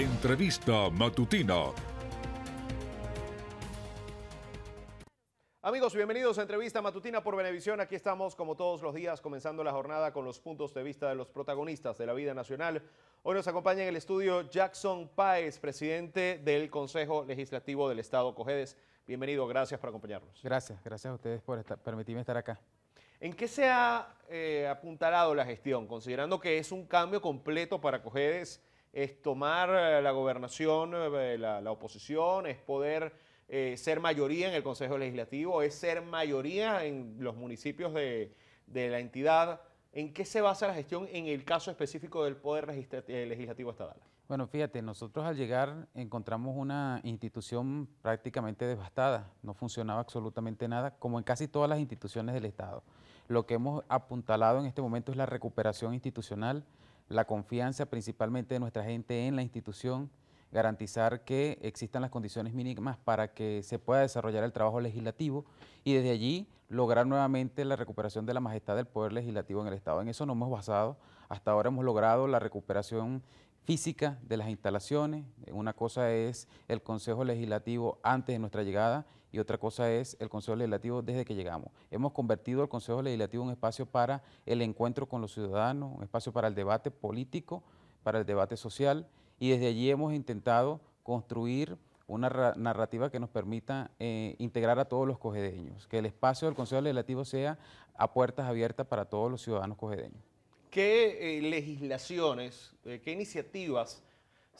Entrevista matutina. Amigos, bienvenidos a Entrevista Matutina por Benevisión. Aquí estamos, como todos los días, comenzando la jornada con los puntos de vista de los protagonistas de la vida nacional. Hoy nos acompaña en el estudio Jackson Paez, presidente del Consejo Legislativo del Estado Cojedes. Bienvenido, gracias por acompañarnos. Gracias, gracias a ustedes por permitirme estar acá. ¿En qué se ha eh, apuntalado la gestión, considerando que es un cambio completo para Cojedes es tomar eh, la gobernación, eh, la, oposición, es poder eh, ser mayoría en el Consejo Legislativo, es ser mayoría en los municipios de, de, la entidad. ¿En qué se basa la gestión en el caso específico del Poder Legislativo Estatal? Bueno, fíjate, nosotros al llegar encontramos una institución prácticamente devastada, no funcionaba absolutamente nada, como en casi todas las instituciones del Estado. Lo que hemos apuntalado en este momento es la recuperación institucional, la confianza principalmente de nuestra gente en la institución, garantizar que existan las condiciones mínimas para que se pueda desarrollar el trabajo legislativo y desde allí lograr nuevamente la recuperación de la majestad del poder legislativo en el Estado. En eso nos hemos basado. Hasta ahora hemos logrado la recuperación física de las instalaciones. Una cosa es el Consejo Legislativo antes de nuestra llegada y otra cosa es el Consejo Legislativo desde que llegamos. Hemos convertido el Consejo Legislativo en un espacio para el encuentro con los ciudadanos, un espacio para el debate político, para el debate social y desde allí hemos intentado construir una narrativa que nos permita eh, integrar a todos los cogedeños, que el espacio del Consejo Legislativo sea a puertas abiertas para todos los ciudadanos cogedeños. ¿Qué eh, legislaciones, eh, qué iniciativas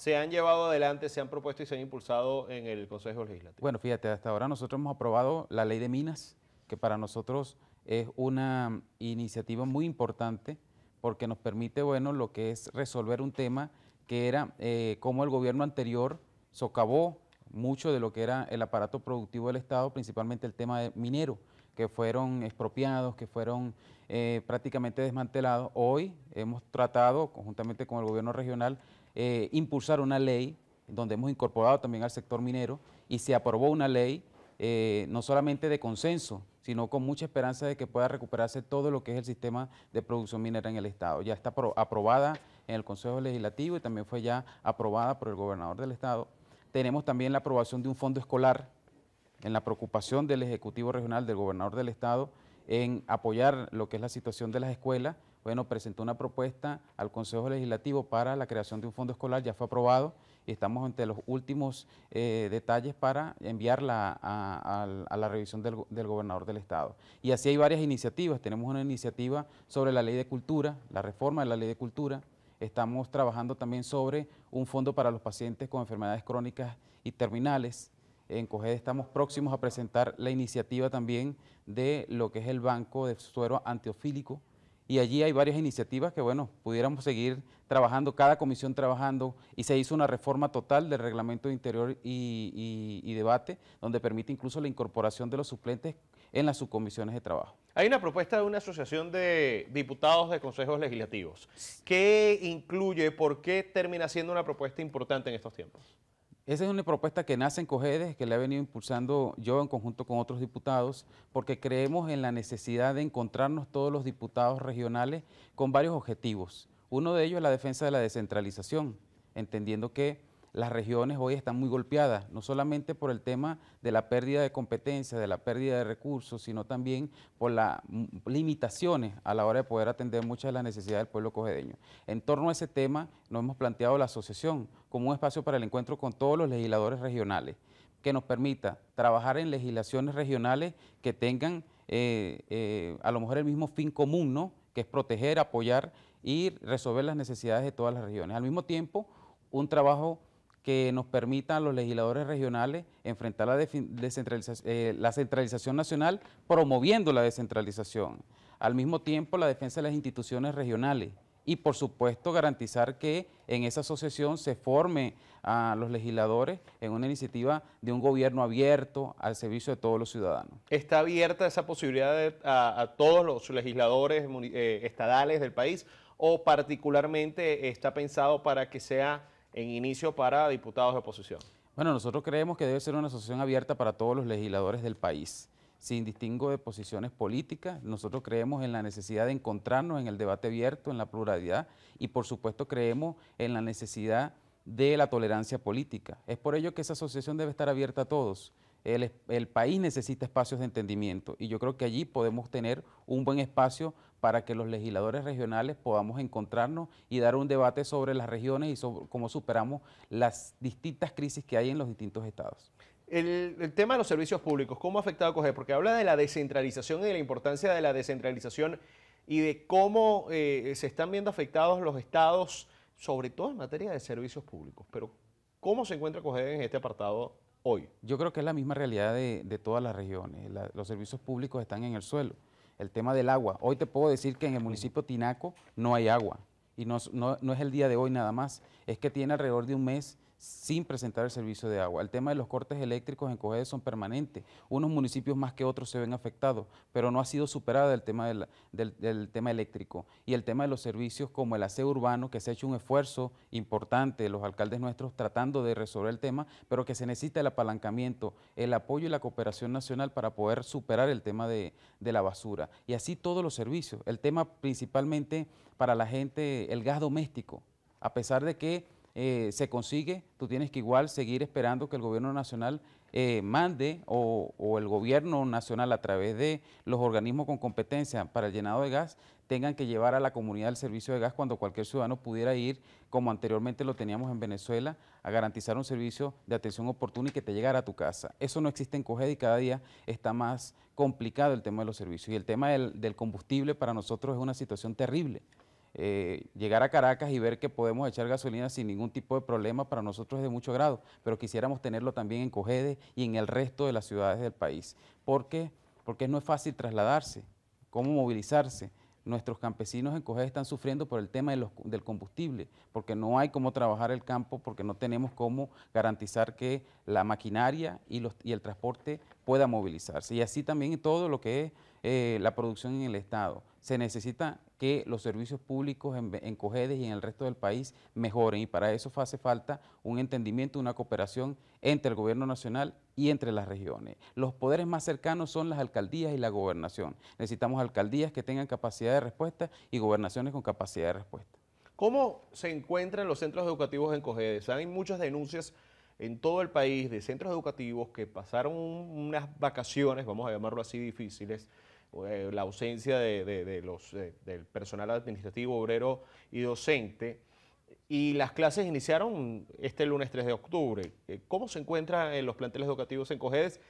se han llevado adelante, se han propuesto y se han impulsado en el Consejo Legislativo? Bueno, fíjate, hasta ahora nosotros hemos aprobado la ley de minas, que para nosotros es una iniciativa muy importante porque nos permite, bueno, lo que es resolver un tema que era como eh, cómo el gobierno anterior socavó mucho de lo que era el aparato productivo del Estado, principalmente el tema de minero, que fueron expropiados, que fueron eh, prácticamente desmantelados. Hoy hemos tratado, conjuntamente con el gobierno regional, eh, impulsar una ley donde hemos incorporado también al sector minero y se aprobó una ley eh, no solamente de consenso, sino con mucha esperanza de que pueda recuperarse todo lo que es el sistema de producción minera en el Estado. Ya está aprobada en el Consejo Legislativo y también fue ya aprobada por el gobernador del Estado. Tenemos también la aprobación de un fondo escolar en la preocupación del Ejecutivo Regional, del gobernador del Estado, en apoyar lo que es la situación de las escuelas bueno, presentó una propuesta al Consejo Legislativo para la creación de un fondo escolar, ya fue aprobado y estamos ante los últimos eh, detalles para enviarla a, la revisión del, del, gobernador del Estado. Y así hay varias iniciativas, tenemos una iniciativa sobre la ley de cultura, la reforma de la ley de cultura, estamos trabajando también sobre un fondo para los pacientes con enfermedades crónicas y terminales, en COGED estamos próximos a presentar la iniciativa también de lo que es el banco de suero antiofílico, y allí hay varias iniciativas que, bueno, pudiéramos seguir trabajando, cada comisión trabajando, y se hizo una reforma total del reglamento interior y, y, debate, donde permite incluso la incorporación de los suplentes en las subcomisiones de trabajo. Hay una propuesta de una asociación de diputados de consejos legislativos. ¿Qué incluye? ¿Por qué termina siendo una propuesta importante en estos tiempos? Esa es una propuesta que nace en COGEDES, que le he venido impulsando yo en conjunto con otros diputados, porque creemos en la necesidad de encontrarnos todos los diputados regionales con varios objetivos. Uno de ellos es la defensa de la descentralización, entendiendo que las regiones hoy están muy golpeadas, no solamente por el tema de la pérdida de competencia, de la pérdida de recursos, sino también por las limitaciones a la hora de poder atender muchas de las necesidades del pueblo cogedeño. En torno a ese tema, nos hemos planteado la asociación como un espacio para el encuentro con todos los legisladores regionales, que nos permita trabajar en legislaciones regionales que tengan eh, eh, a lo mejor el mismo fin común, ¿no? que es proteger, apoyar y resolver las necesidades de todas las regiones. Al mismo tiempo, un trabajo que nos permita a los legisladores regionales enfrentar la, eh, la centralización nacional promoviendo la descentralización. Al mismo tiempo, la defensa de las instituciones regionales y, por supuesto, garantizar que en esa asociación se forme a los legisladores en una iniciativa de un gobierno abierto al servicio de todos los ciudadanos. ¿Está abierta esa posibilidad a, todos los legisladores eh, estatales estadales del país o particularmente está pensado para que sea en inicio para diputados de oposición? Bueno, nosotros creemos que debe ser una asociación abierta para todos los legisladores del país, sin distingo de posiciones políticas. Nosotros creemos en la necesidad de encontrarnos en el debate abierto, en la pluralidad y por supuesto creemos en la necesidad de la tolerancia política. Es por ello que esa asociación debe estar abierta a todos. El, país necesita espacios de entendimiento y yo creo que allí podemos tener un buen espacio para que los legisladores regionales podamos encontrarnos y dar un debate sobre las regiones y sobre cómo superamos las distintas crisis que hay en los distintos estados. El, tema de los servicios públicos, ¿cómo ha afectado a Coger? Porque habla de la descentralización y de la importancia de la descentralización y de cómo eh, se están viendo afectados los estados, sobre todo en materia de servicios públicos. Pero, ¿cómo se encuentra Coger en este apartado hoy? Yo creo que es la misma realidad de, todas las regiones. los servicios públicos están en el suelo el tema del agua. Hoy te puedo decir que en el municipio Tinaco no hay agua. Y no, es el día de hoy nada más, es que tiene alrededor de un mes sin presentar el servicio de agua. El tema de los cortes eléctricos en Cogedes son permanentes. Unos municipios más que otros se ven afectados, pero no ha sido superada el tema del, tema eléctrico. Y el tema de los servicios como el aseo urbano, que se ha hecho un esfuerzo importante, los alcaldes nuestros tratando de resolver el tema, pero que se necesita el apalancamiento, el apoyo y la cooperación nacional para poder superar el tema de la basura. Y así todos los servicios. El tema principalmente para la gente, el gas doméstico, a pesar de que eh, se consigue, tú tienes que igual seguir esperando que el gobierno nacional eh, mande o, el gobierno nacional a través de los organismos con competencia para el llenado de gas tengan que llevar a la comunidad el servicio de gas cuando cualquier ciudadano pudiera ir, como anteriormente lo teníamos en Venezuela, a garantizar un servicio de atención oportuna y que te llegara a tu casa. Eso no existe en COGED y cada día está más complicado el tema de los servicios. Y el tema del combustible para nosotros es una situación terrible. Eh, llegar a Caracas y ver que podemos echar gasolina sin ningún tipo de problema para nosotros es de mucho grado, pero quisiéramos tenerlo también en Cojedes y en el resto de las ciudades del país. porque Porque no es fácil trasladarse, cómo movilizarse. Nuestros campesinos en Cojedes están sufriendo por el tema del combustible, porque no hay cómo trabajar el campo, porque no tenemos cómo garantizar que la maquinaria y, los, y el transporte pueda movilizarse. Y así también todo lo que es eh, la producción en el Estado se necesita que los servicios públicos en, Cojedes COGEDES y en el resto del país mejoren y para eso hace falta un entendimiento, una cooperación entre el gobierno nacional y entre las regiones. Los poderes más cercanos son las alcaldías y la gobernación. Necesitamos alcaldías que tengan capacidad de respuesta y gobernaciones con capacidad de respuesta. ¿Cómo se encuentran los centros educativos en COGEDES? Hay muchas denuncias en todo el país de centros educativos que pasaron unas vacaciones, vamos a llamarlo así, difíciles, eh, la ausencia de, los, eh, del personal administrativo, obrero y docente. Y las clases iniciaron este lunes 3 de octubre. Eh, ¿Cómo se encuentran en los planteles educativos en COGEDES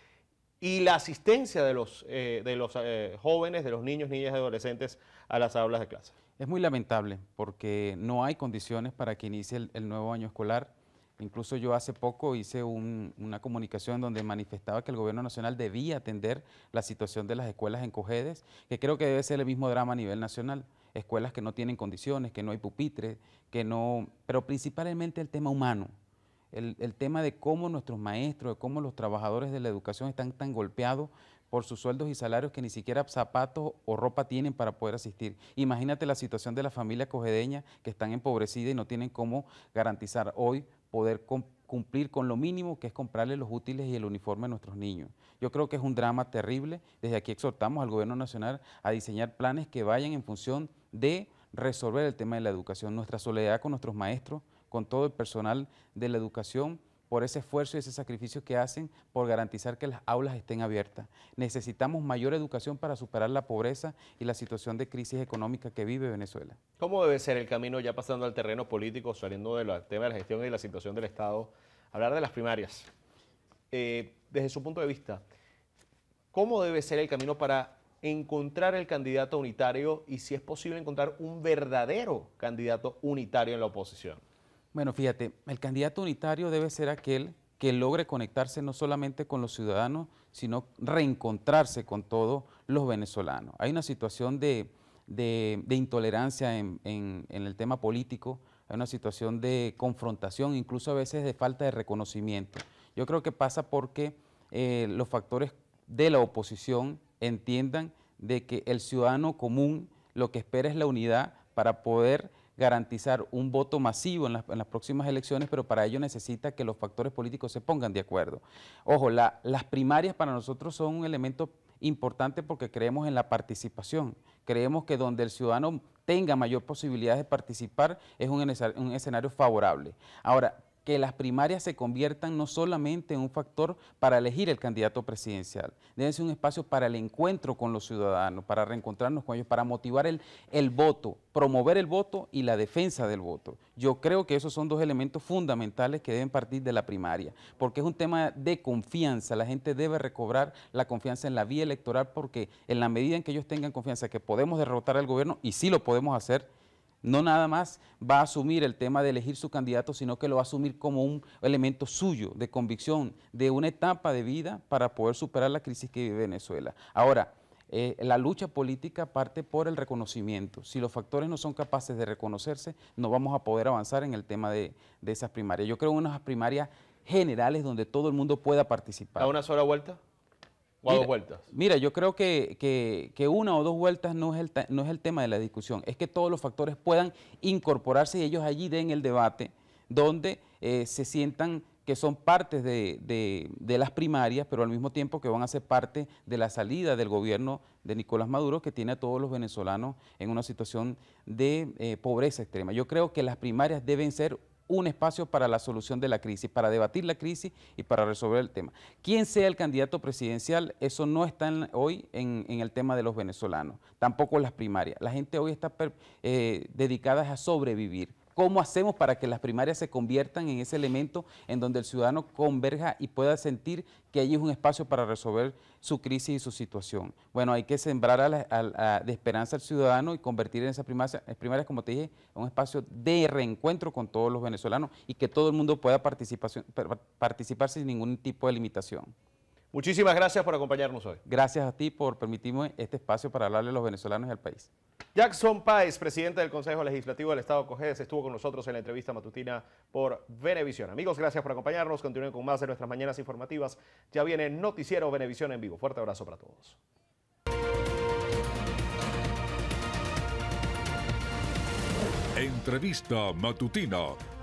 y la asistencia de los, de los jóvenes, de los niños, niñas y adolescentes a las aulas de clase. Es muy lamentable porque no hay condiciones para que inicie el nuevo año escolar. Incluso yo hace poco hice una comunicación donde manifestaba que el gobierno nacional debía atender la situación de las escuelas en Cojedes, que creo que debe ser el mismo drama a nivel nacional. Escuelas que no tienen condiciones, que no hay pupitres, que no... Pero principalmente el tema humano, el, tema de cómo nuestros maestros, de cómo los trabajadores de la educación están tan golpeados por sus sueldos y salarios que ni siquiera zapatos o ropa tienen para poder asistir. Imagínate la situación de la familia cojedeña que están empobrecidas y no tienen cómo garantizar hoy poder cumplir con lo mínimo que es comprarle los útiles y el uniforme a nuestros niños. Yo creo que es un drama terrible. Desde aquí exhortamos al Gobierno Nacional a diseñar planes que vayan en función de resolver el tema de la educación, nuestra soledad con nuestros maestros, con todo el personal de la educación por ese esfuerzo y ese sacrificio que hacen por garantizar que las aulas estén abiertas. Necesitamos mayor educación para superar la pobreza y la situación de crisis económica que vive Venezuela. ¿Cómo debe ser el camino ya pasando al terreno político, saliendo del tema de la gestión y la situación del Estado? Hablar de las primarias. Eh, desde su punto de vista, ¿cómo debe ser el camino para encontrar el candidato unitario y si es posible encontrar un verdadero candidato unitario en la oposición? Bueno, fíjate, el candidato unitario debe ser aquel que logre conectarse no solamente con los ciudadanos, sino reencontrarse con todos los venezolanos. Hay una situación de, intolerancia en, el tema político, hay una situación de confrontación, incluso a veces de falta de reconocimiento. Yo creo que pasa porque eh, los factores de la oposición entiendan de que el ciudadano común lo que espera es la unidad para poder garantizar un voto masivo en las, próximas elecciones, pero para ello necesita que los factores políticos se pongan de acuerdo. Ojo, las primarias para nosotros son un elemento importante porque creemos en la participación. Creemos que donde el ciudadano tenga mayor posibilidad de participar es un, un escenario favorable. Ahora, que las primarias se conviertan no solamente en un factor para elegir el candidato presidencial, deben ser un espacio para el encuentro con los ciudadanos, para reencontrarnos con ellos, para motivar el, el voto, promover el voto y la defensa del voto. Yo creo que esos son dos elementos fundamentales que deben partir de la primaria, porque es un tema de confianza, la gente debe recobrar la confianza en la vía electoral porque en la medida en que ellos tengan confianza que podemos derrotar al gobierno, y sí lo podemos hacer, no nada más va a asumir el tema de elegir su candidato, sino que lo va a asumir como un elemento suyo, de convicción, de una etapa de vida para poder superar la crisis que vive Venezuela. Ahora, eh, la lucha política parte por el reconocimiento. Si los factores no son capaces de reconocerse, no vamos a poder avanzar en el tema de, de esas primarias. Yo creo en unas primarias generales donde todo el mundo pueda participar. ¿A una sola vuelta? ¿O mira, vueltas? Mira, yo creo que, una o dos vueltas no es, el, no es el tema de la discusión, es que todos los factores puedan incorporarse y ellos allí den el debate donde eh, se sientan que son partes de, las primarias, pero al mismo tiempo que van a ser parte de la salida del gobierno de Nicolás Maduro, que tiene a todos los venezolanos en una situación de eh, pobreza extrema. Yo creo que las primarias deben ser un espacio para la solución de la crisis, para debatir la crisis y para resolver el tema. Quien sea el candidato presidencial, eso no está hoy en, el tema de los venezolanos, tampoco las primarias. La gente hoy está eh, dedicada a sobrevivir ¿Cómo hacemos para que las primarias se conviertan en ese elemento en donde el ciudadano converja y pueda sentir que allí es un espacio para resolver su crisis y su situación? Bueno, hay que sembrar de esperanza al ciudadano y convertir en esas primarias, primarias, como te dije, un espacio de reencuentro con todos los venezolanos y que todo el mundo pueda participar sin ningún tipo de limitación. Muchísimas gracias por acompañarnos hoy. Gracias a ti por permitirme este espacio para hablarle a los venezolanos del país. Jackson Páez, presidente del Consejo Legislativo del Estado Cogedes, estuvo con nosotros en la entrevista matutina por Venevisión. Amigos, gracias por acompañarnos. Continúen con más de nuestras mañanas informativas. Ya viene Noticiero Venevisión en vivo. Fuerte abrazo para todos. Entrevista matutina